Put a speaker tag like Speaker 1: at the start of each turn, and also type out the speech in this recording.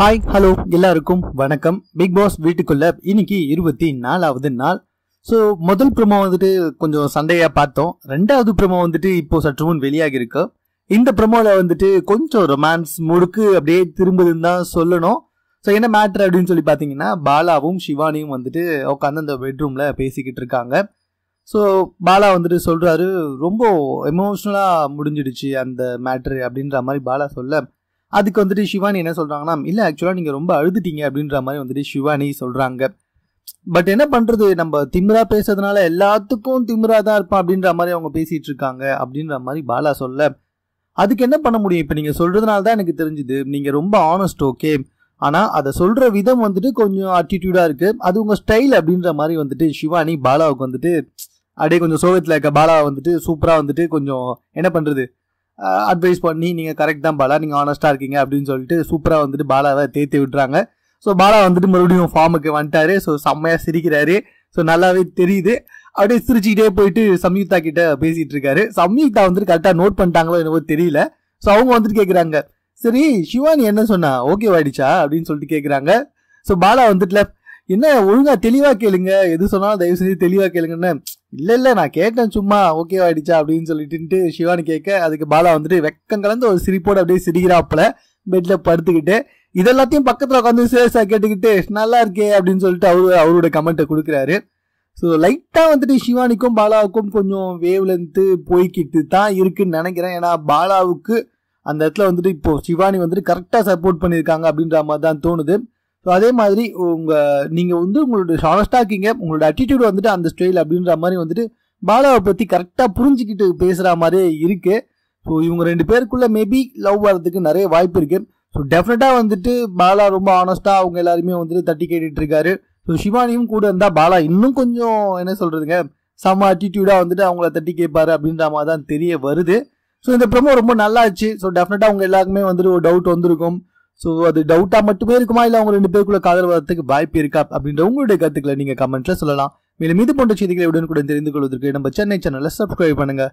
Speaker 1: hi hello எல்லாருக்கும் வணக்கம் big pass வீட்டுக்குள்ள இன்னைக்கு இருபத்தி நாலாவது நாள் ஸோ முதல் ப்ரமோ வந்துட்டு கொஞ்சம் சண்டையாக பார்த்தோம் ரெண்டாவது ப்ரமோ வந்துட்டு இப்போ சற்று முன் வெளியாகி இருக்கு இந்த ப்ரமோவில் வந்துட்டு கொஞ்சம் ரொமான்ஸ் முழுக்கு அப்படியே திரும்புதுன்னு தான் சொல்லணும் ஸோ என்ன மேட்ரு அப்படின்னு சொல்லி பார்த்தீங்கன்னா பாலாவும் சிவானியும் வந்துட்டு உட்காந்து அந்த பெட்ரூமில் பேசிக்கிட்டு இருக்காங்க ஸோ பாலா வந்துட்டு சொல்கிறாரு ரொம்ப எமோஷ்னலாக முடிஞ்சிடுச்சு அந்த மேட்ரு அப்படின்ற மாதிரி பாலா சொல்ல அதுக்கு வந்துட்டு சிவானி என்ன சொல்கிறாங்கன்னா இல்லை ஆக்சுவலாக நீங்கள் ரொம்ப அழுதுட்டீங்க அப்படின்ற மாதிரி வந்துட்டு சிவானி சொல்கிறாங்க பட் என்ன பண்ணுறது நம்ம திமிரா பேசுறதுனால எல்லாத்துக்கும் திமிரா தான் இருப்பான் அப்படின்ற மாதிரி அவங்க பேசிகிட்டு இருக்காங்க அப்படின்ற மாதிரி பாலா சொல்ல அதுக்கு என்ன பண்ண முடியும் இப்போ நீங்கள் சொல்கிறதுனால தான் எனக்கு தெரிஞ்சுது நீங்கள் ரொம்ப ஆனஸ்ட் ஓகே ஆனால் அதை சொல்கிற விதம் வந்துட்டு கொஞ்சம் ஆட்டிடியூடாக இருக்குது அது உங்கள் ஸ்டைல் அப்படின்ற மாதிரி வந்துட்டு சிவானி பாலாவுக்கு வந்துட்டு அப்படியே கொஞ்சம் சோகத்தில் இருக்க பாலா வந்துட்டு சூப்பராக வந்துட்டு கொஞ்சம் என்ன பண்ணுறது அட்வைஸ் பண்ணி நீங்கள் கரெக்ட் தான் பாலா நீங்கள் ஆனஸ்ட்டாக இருக்கீங்க அப்படின்னு சொல்லிட்டு சூப்பராக வந்துட்டு பாலாவை தேத்தி விட்டுறாங்க ஸோ பாலா வந்துட்டு மறுபடியும் ஃபார்முக்கு வந்துட்டாரு ஸோ செம்மையாக சிரிக்கிறாரு ஸோ நல்லாவே தெரியுது அப்படியே சிரிச்சுக்கிட்டே போயிட்டு சம்யுக்தா கிட்ட பேசிகிட்டு இருக்காரு சம்யுக்தா வந்துட்டு கரெக்டாக நோட் பண்ணிட்டாங்களோ என்னவோ தெரியல ஸோ அவங்க வந்துட்டு கேட்குறாங்க சரி சிவானி என்ன சொன்னா ஓகே ஆயிடுச்சா அப்படின்னு சொல்லிட்டு கேட்குறாங்க ஸோ பாலா வந்துட்டுல என்ன ஒழுங்காக தெளிவாக கேளுங்க எது சொன்னாலும் தயவு செஞ்சு தெளிவாக கேளுங்கன்னு இல்லை இல்லை நான் கேட்டேன் சும்மா ஓகேவா ஆயிடுச்சா அப்படின்னு சொல்லிட்டு சிவானி கேட்க அதுக்கு பாலா வந்துட்டு வெக்கம் கலந்து ஒரு சிரிப்போடு அப்படியே சிரிக்கிறாப்புல பெட்டில் படுத்துக்கிட்டு இதெல்லாத்தையும் பக்கத்தில் உட்காந்து சேஸாக கேட்டுக்கிட்டு நல்லா இருக்கே அப்படின்னு சொல்லிட்டு அவரு அவரோட கமெண்ட்டை கொடுக்குறாரு ஸோ லைட்டாக வந்துட்டு சிவானிக்கும் பாலாவுக்கும் கொஞ்சம் வேவ்லேருந்து போய்கிட்டு தான் இருக்குன்னு நினைக்கிறேன் ஏன்னா பாலாவுக்கு அந்த இடத்துல வந்துட்டு இப்போ சிவானி வந்துட்டு கரெக்டாக சப்போர்ட் பண்ணியிருக்காங்க அப்படின்ற மாதிரி தான் தோணுது ஸோ அதே மாதிரி உங்கள் நீங்கள் வந்து உங்களோட ஹானஸ்டாக இருக்கீங்க உங்களோட ஆட்டிடியூட் வந்துட்டு அந்த ஸ்டைல் அப்படின்ற மாதிரி வந்துட்டு பாலாவை பற்றி கரெக்டாக புரிஞ்சுக்கிட்டு பேசுகிற மாதிரியே இருக்குது ஸோ இவங்க ரெண்டு பேருக்குள்ளே மேபி லவ் வர்றதுக்கு நிறைய வாய்ப்பு இருக்குது ஸோ டெஃபினட்டாக வந்துட்டு பாலா ரொம்ப ஆனஸ்ட்டாக அவங்க எல்லாருமே வந்துட்டு தட்டி கேட்டுட்டு ஸோ சிவானியும் கூட இருந்தால் பாலா இன்னும் கொஞ்சம் என்ன சொல்கிறதுங்க சம ஆட்டிடியூடாக வந்துட்டு அவங்கள தட்டி கேட்பாரு அப்படின்ற மாதிரி தான் தெரிய வருது ஸோ இந்த ப்ரமோ ரொம்ப நல்லாச்சு ஸோ டெஃபினட்டாக அவங்க எல்லாருக்குமே வந்துட்டு ஒரு டவுட் வந்திருக்கும் ஸோ அது டவுட்டாக மட்டுமே இருக்குமா இல்லை அவங்க ரெண்டு பேருக்குள்ள காதல் வரத்துக்கு வாய்ப்பு இருக்கா அப்படின்ற உங்களுடைய கருத்துக்களை நீங்கள் கமெண்ட்ஸில் சொல்லலாம் மேலும் இது போன்ற செய்திகளை உடனுக்குடன் தெரிந்து கொள்வதற்கு நம்ம சென்னை சேனலில் சப்ஸ்கிரைப் பண்ணுங்கள்